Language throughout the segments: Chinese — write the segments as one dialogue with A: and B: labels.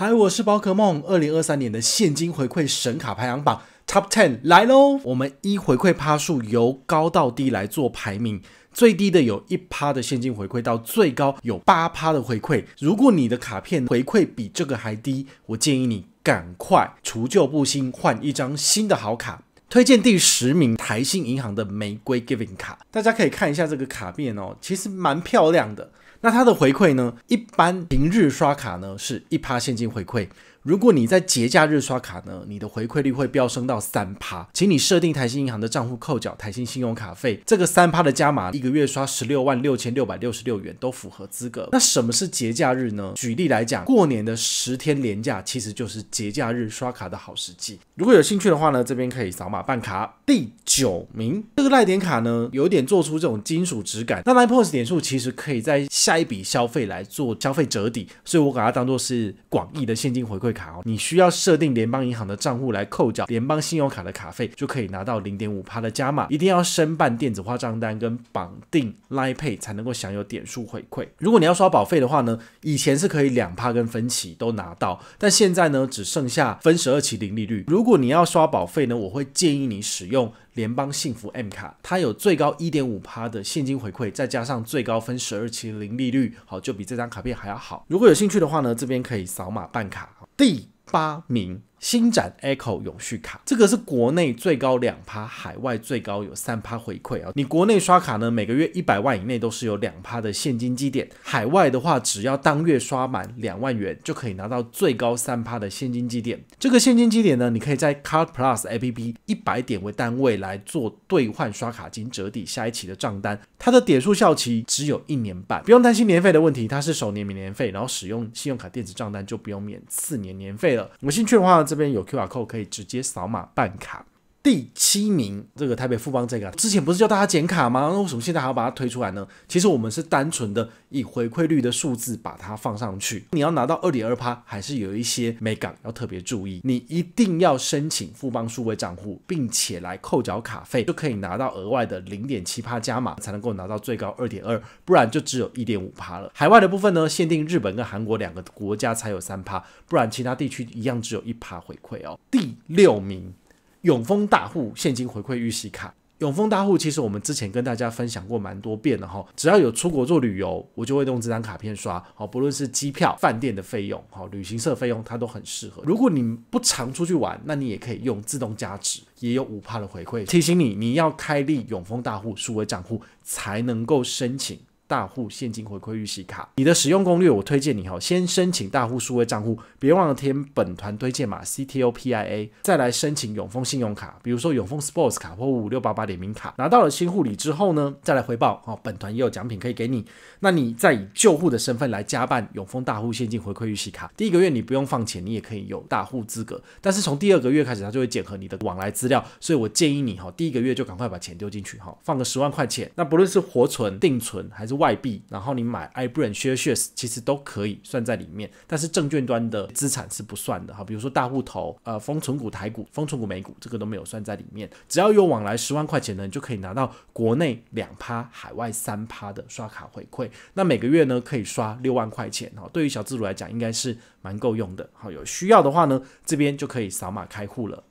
A: 嗨，我是宝可梦。二零二三年的现金回馈神卡排行榜 top ten 来喽！我们一回馈趴数由高到低来做排名，最低的有一趴的现金回馈，到最高有八趴的回馈。如果你的卡片回馈比这个还低，我建议你赶快除旧布新，换一张新的好卡。推荐第十名台新银行的玫瑰 Giving 卡，大家可以看一下这个卡片哦，其实蛮漂亮的。那它的回馈呢，一般平日刷卡呢是一趴现金回馈。如果你在节假日刷卡呢，你的回馈率会飙升到三趴，请你设定台新银行的账户扣缴台新信用卡费。这个三趴的加码，一个月刷十六万六千六百六十六元都符合资格。那什么是节假日呢？举例来讲，过年的十天连假其实就是节假日刷卡的好时机。如果有兴趣的话呢，这边可以扫码办卡。第九名，这个赖点卡呢，有点做出这种金属质感。那赖 p o i n s 点数其实可以在下一笔消费来做消费折抵，所以我把它当做是广义的现金回馈。卡哦，你需要设定联邦银行的账户来扣缴联邦信用卡的卡费，就可以拿到零点五帕的加码。一定要申办电子化账单跟绑定 Line Pay 才能够享有点数回馈。如果你要刷保费的话呢，以前是可以两趴跟分期都拿到，但现在呢只剩下分十二期零利率。如果你要刷保费呢，我会建议你使用。联邦幸福 M 卡，它有最高一点五趴的现金回馈，再加上最高分十二期零利率，好，就比这张卡片还要好。如果有兴趣的话呢，这边可以扫码办卡。第八名。星展 Echo 永续卡，这个是国内最高两趴，海外最高有三趴回馈啊！你国内刷卡呢，每个月一百万以内都是有两趴的现金积点，海外的话，只要当月刷满两万元，就可以拿到最高三趴的现金积点。这个现金积点呢，你可以在 CardPlus APP 一百点为单位来做兑换，刷卡金折抵下一期的账单。它的点数效期只有一年半，不用担心年费的问题，它是首年免年费，然后使用信用卡电子账单就不用免次年年费了。有兴趣的话。这边有 Q 卡扣，可以直接扫码办卡。第七名，这个台北富邦这个，之前不是叫大家剪卡吗？那为什么现在还要把它推出来呢？其实我们是单纯的以回馈率的数字把它放上去。你要拿到二点二趴，还是有一些美感要特别注意。你一定要申请富邦数位账户，并且来扣缴卡费，就可以拿到额外的零点七趴加码，才能够拿到最高二点二，不然就只有一点五趴了。海外的部分呢，限定日本跟韩国两个国家才有三趴，不然其他地区一样只有一趴回馈哦。第六名。永丰大户现金回馈预习卡，永丰大户其实我们之前跟大家分享过蛮多遍的哈，只要有出国做旅游，我就会用这张卡片刷，好不论是机票、饭店的费用，哈，旅行社费用它都很适合。如果你不常出去玩，那你也可以用自动加值，也有五帕的回馈。提醒你，你要开立永丰大户数位账户才能够申请。大户现金回馈预习卡，你的使用攻略我推荐你哈，先申请大户数位账户，别忘了填本团推荐码 CTOPIA，再来申请永丰信用卡，比如说永丰 Sports 卡或五六八八联名卡。拿到了新护理之后呢，再来回报哦，本团也有奖品可以给你。那你再以旧户的身份来加办永丰大户现金回馈预习卡，第一个月你不用放钱，你也可以有大户资格，但是从第二个月开始，它就会检核你的往来资料，所以我建议你哈，第一个月就赶快把钱丢进去哈，放个十万块钱。那不论是活存、定存还是外币，然后你买 i brand shares，其实都可以算在里面，但是证券端的资产是不算的哈。比如说大户头，呃，封存股、台股、封存股、美股，这个都没有算在里面。只要有往来十万块钱呢，你就可以拿到国内两趴、海外三趴的刷卡回馈。那每个月呢，可以刷六万块钱哈。对于小资主来讲，应该是蛮够用的。好，有需要的话呢，这边就可以扫码开户了。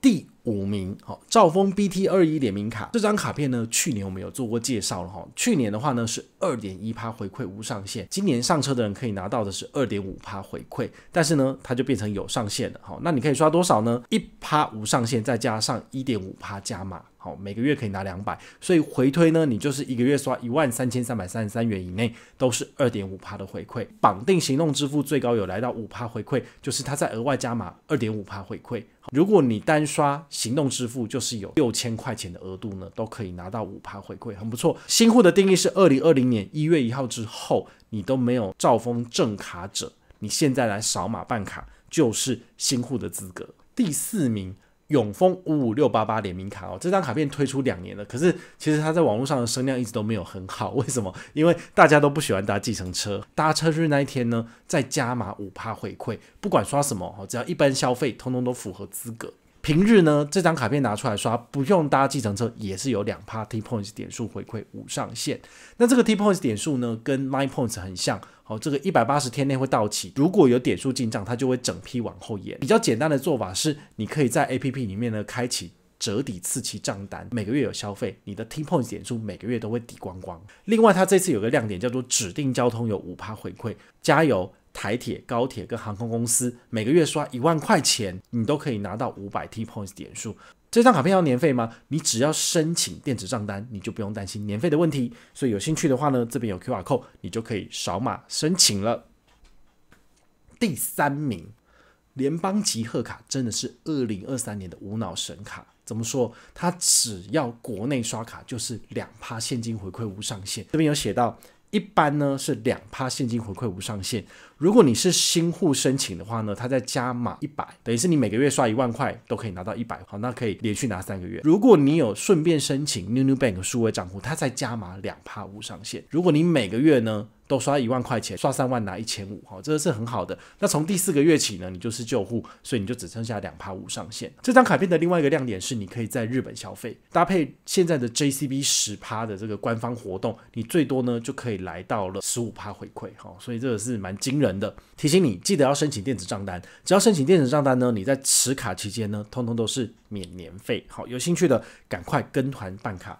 A: 第五名，好，兆丰 B T 二一联名卡这张卡片呢，去年我们有做过介绍了哈。去年的话呢是二点一趴回馈无上限，今年上车的人可以拿到的是二点五趴回馈，但是呢它就变成有上限了哈。那你可以刷多少呢？一趴无上限，再加上一点五趴加码，好，每个月可以拿两百，所以回推呢你就是一个月刷一万三千三百三十三元以内都是二点五趴的回馈，绑定行动支付最高有来到五趴回馈，就是它再额外加码二点五趴回馈。如果你单刷。行动支付就是有六千块钱的额度呢，都可以拿到五趴回馈，很不错。新户的定义是二零二零年一月一号之后，你都没有兆丰正卡者，你现在来扫码办卡就是新户的资格。第四名永丰五五六八八联名卡哦，这张卡片推出两年了，可是其实它在网络上的声量一直都没有很好，为什么？因为大家都不喜欢搭计程车，搭车日那一天呢，再加码五趴回馈，不管刷什么只要一般消费，通通都符合资格。平日呢，这张卡片拿出来刷，不用搭计程车也是有两趴 T points 点数回馈，无上限。那这个 T points 点数呢，跟 m e points 很像，好，这个一百八十天内会到期。如果有点数进账，它就会整批往后延。比较简单的做法是，你可以在 A P P 里面呢开启折抵次期账单，每个月有消费，你的 T points 点数每个月都会抵光光。另外，它这次有个亮点，叫做指定交通有五趴回馈，加油。台铁、高铁跟航空公司每个月刷一万块钱，你都可以拿到五百 T points 点数。这张卡片要年费吗？你只要申请电子账单，你就不用担心年费的问题。所以有兴趣的话呢，这边有 QR code，你就可以扫码申请了。第三名，联邦级贺卡真的是二零二三年的无脑神卡。怎么说？它只要国内刷卡就是两趴现金回馈无上限。这边有写到，一般呢是两趴现金回馈无上限。如果你是新户申请的话呢，它再加码一百，等于是你每个月刷一万块都可以拿到一百，好，那可以连续拿三个月。如果你有顺便申请 New New Bank 数位账户，它再加码两趴五上限。如果你每个月呢都刷一万块钱，刷三万拿一千五，好，这个是很好的。那从第四个月起呢，你就是旧户，所以你就只剩下两趴五上限。这张卡片的另外一个亮点是，你可以在日本消费，搭配现在的 J C B 十趴的这个官方活动，你最多呢就可以来到了十五趴回馈，哈，所以这个是蛮惊人。的提醒你，记得要申请电子账单。只要申请电子账单呢，你在持卡期间呢，通通都是免年费。好，有兴趣的赶快跟团办卡。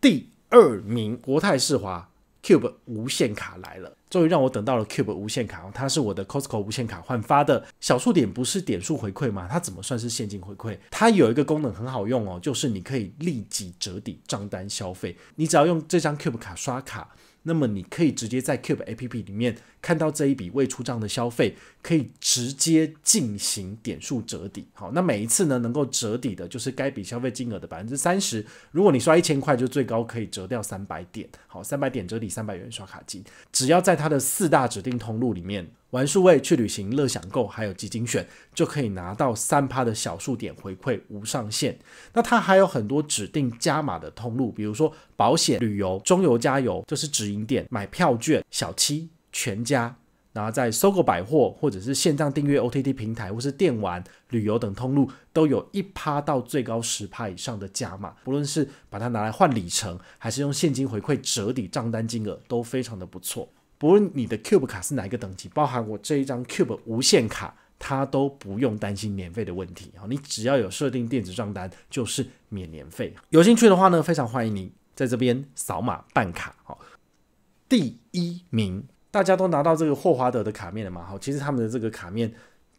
A: 第二名，国泰世华 Cube 无限卡来了，终于让我等到了 Cube 无限卡。它是我的 Costco 无限卡换发的。小数点不是点数回馈吗？它怎么算是现金回馈？它有一个功能很好用哦，就是你可以立即折抵账单消费。你只要用这张 Cube 卡刷卡。那么你可以直接在 Cube A P P 里面看到这一笔未出账的消费，可以直接进行点数折抵。好，那每一次呢能够折抵的就是该笔消费金额的百分之三十。如果你刷一千块，就最高可以折掉三百点。好，三百点折抵三百元刷卡金，只要在它的四大指定通路里面。玩数位去旅行、乐享购还有基金选，就可以拿到三趴的小数点回馈，无上限。那它还有很多指定加码的通路，比如说保险、旅游、中油加油就是直营店买票券、小七全家，然后在搜狗百货或者是线上订阅 OTT 平台或是电玩旅游等通路，都有一趴到最高十趴以上的加码。不论是把它拿来换里程，还是用现金回馈折抵账单金额，都非常的不错。不论你的 Cube 卡是哪一个等级，包含我这一张 Cube 无限卡，它都不用担心年费的问题哦。你只要有设定电子账单，就是免年费。有兴趣的话呢，非常欢迎你在这边扫码办卡哦。第一名，大家都拿到这个霍华德的卡面了嘛？好，其实他们的这个卡面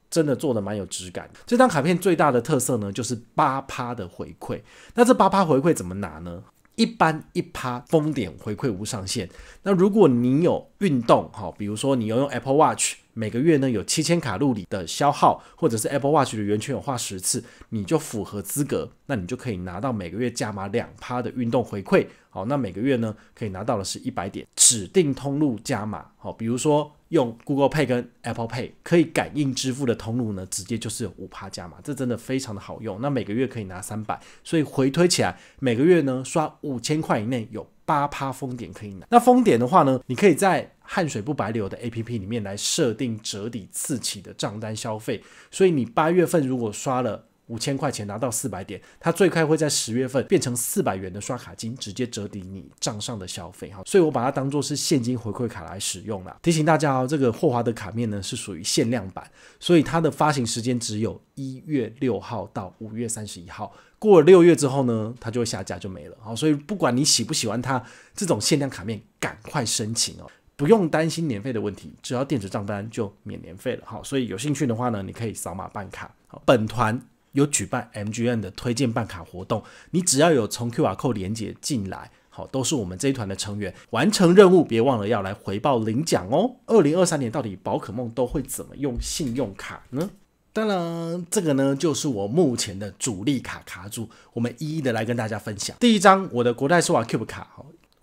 A: 真的做的蛮有质感。这张卡片最大的特色呢，就是八趴的回馈。那这八趴回馈怎么拿呢？一般一趴封顶回馈无上限。那如果你有运动哈，比如说你要用 Apple Watch，每个月呢有七千卡路里的消耗，或者是 Apple Watch 的圆圈有画十次，你就符合资格，那你就可以拿到每个月加码两趴的运动回馈。好，那每个月呢可以拿到的是一百点指定通路加码。好，比如说。用 Google Pay 跟 Apple Pay 可以感应支付的通路呢，直接就是五趴加嘛，这真的非常的好用。那每个月可以拿三百，所以回推起来，每个月呢刷五千块以内有八趴封点可以拿。那封点的话呢，你可以在汗水不白流的 A P P 里面来设定折抵次起的账单消费。所以你八月份如果刷了。五千块钱拿到四百点，它最快会在十月份变成四百元的刷卡金，直接折抵你账上的消费哈。所以，我把它当做是现金回馈卡来使用了。提醒大家哦，这个霍华德卡面呢是属于限量版，所以它的发行时间只有一月六号到五月三十一号。过了六月之后呢，它就会下架就没了好，所以，不管你喜不喜欢它这种限量卡面，赶快申请哦，不用担心年费的问题，只要电子账单就免年费了哈。所以，有兴趣的话呢，你可以扫码办卡，本团。有举办 m g n 的推荐办卡活动，你只要有从 QR Code 连接进来，好，都是我们这一团的成员完成任务，别忘了要来回报领奖哦。二零二三年到底宝可梦都会怎么用信用卡呢？当然，这个呢就是我目前的主力卡卡组，我们一一的来跟大家分享。第一张我的国泰世华 Cube 卡，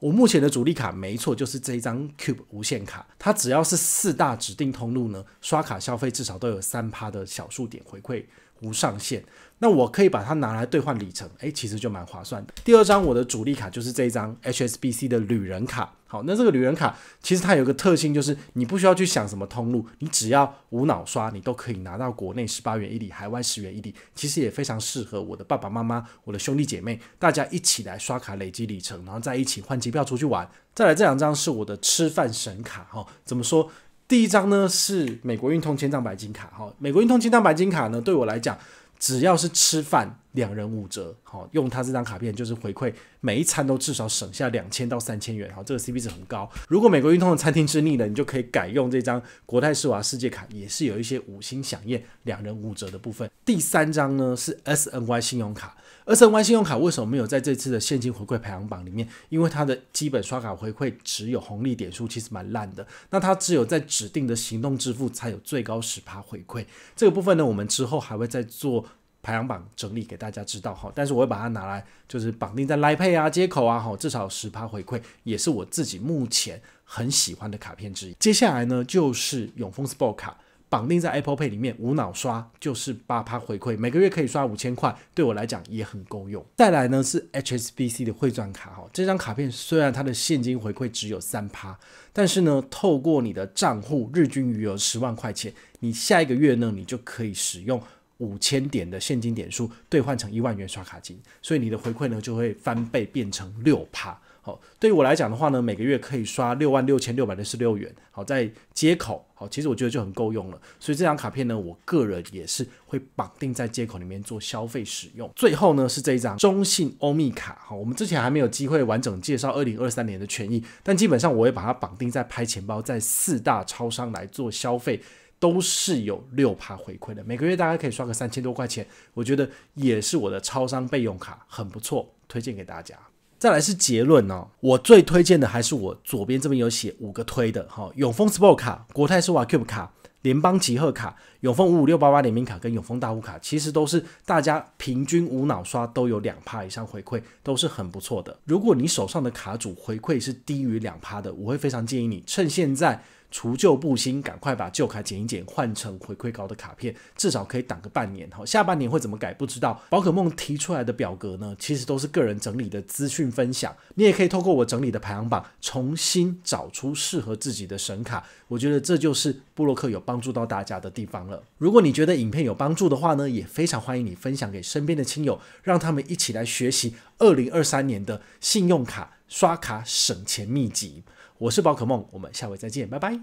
A: 我目前的主力卡没错，就是这一张 Cube 无限卡，它只要是四大指定通路呢，刷卡消费至少都有三趴的小数点回馈。无上限，那我可以把它拿来兑换里程，诶，其实就蛮划算的。第二张我的主力卡就是这一张 HSBC 的旅人卡。好，那这个旅人卡其实它有个特性，就是你不需要去想什么通路，你只要无脑刷，你都可以拿到国内十八元一里，海外十元一里，其实也非常适合我的爸爸妈妈、我的兄弟姐妹，大家一起来刷卡累积里程，然后在一起换机票出去玩。再来这两张是我的吃饭神卡，哈，怎么说？第一张呢是美国运通千账白金卡，哈，美国运通千账白金卡呢对我来讲，只要是吃饭。两人五折，好用它这张卡片就是回馈每一餐都至少省下两千到三千元，好这个 CP 值很高。如果美国运通的餐厅吃腻了，你就可以改用这张国泰世华世界卡，也是有一些五星响宴两人五折的部分。第三张呢是 S N Y 信用卡，S N Y 信用卡为什么没有在这次的现金回馈排行榜里面？因为它的基本刷卡回馈只有红利点数，其实蛮烂的。那它只有在指定的行动支付才有最高十趴回馈，这个部分呢我们之后还会再做。排行榜整理给大家知道哈，但是我会把它拿来就是绑定在 l i Pay 啊接口啊哈，至少十趴回馈也是我自己目前很喜欢的卡片之一。接下来呢就是永丰 sport 卡绑定在 Apple Pay 里面无脑刷就是八趴回馈，每个月可以刷五千块，对我来讲也很够用。再来呢是 HSBC 的汇赚卡哈，这张卡片虽然它的现金回馈只有三趴，但是呢透过你的账户日均余额十万块钱，你下一个月呢你就可以使用。五千点的现金点数兑换成一万元刷卡金，所以你的回馈呢就会翻倍变成六趴。好，对于我来讲的话呢，每个月可以刷六万六千六百六十六元。好，在接口，好，其实我觉得就很够用了。所以这张卡片呢，我个人也是会绑定在接口里面做消费使用。最后呢，是这一张中信欧米卡。好，我们之前还没有机会完整介绍二零二三年的权益，但基本上我会把它绑定在拍钱包，在四大超商来做消费。都是有六趴回馈的，每个月大概可以刷个三千多块钱，我觉得也是我的超商备用卡很不错，推荐给大家。再来是结论哦，我最推荐的还是我左边这边有写五个推的哈，永丰 Sport 卡、国泰世华 Cube 卡、联邦集贺卡、永丰五五六八八联名卡跟永丰大户卡，其实都是大家平均无脑刷都有两趴以上回馈，都是很不错的。如果你手上的卡主回馈是低于两趴的，我会非常建议你趁现在。除旧布新，赶快把旧卡剪一剪，换成回馈高的卡片，至少可以挡个半年。哈，下半年会怎么改不知道。宝可梦提出来的表格呢，其实都是个人整理的资讯分享，你也可以透过我整理的排行榜，重新找出适合自己的神卡。我觉得这就是布洛克有帮助到大家的地方了。如果你觉得影片有帮助的话呢，也非常欢迎你分享给身边的亲友，让他们一起来学习二零二三年的信用卡刷卡省钱秘籍。我是宝可梦，我们下回再见，拜拜。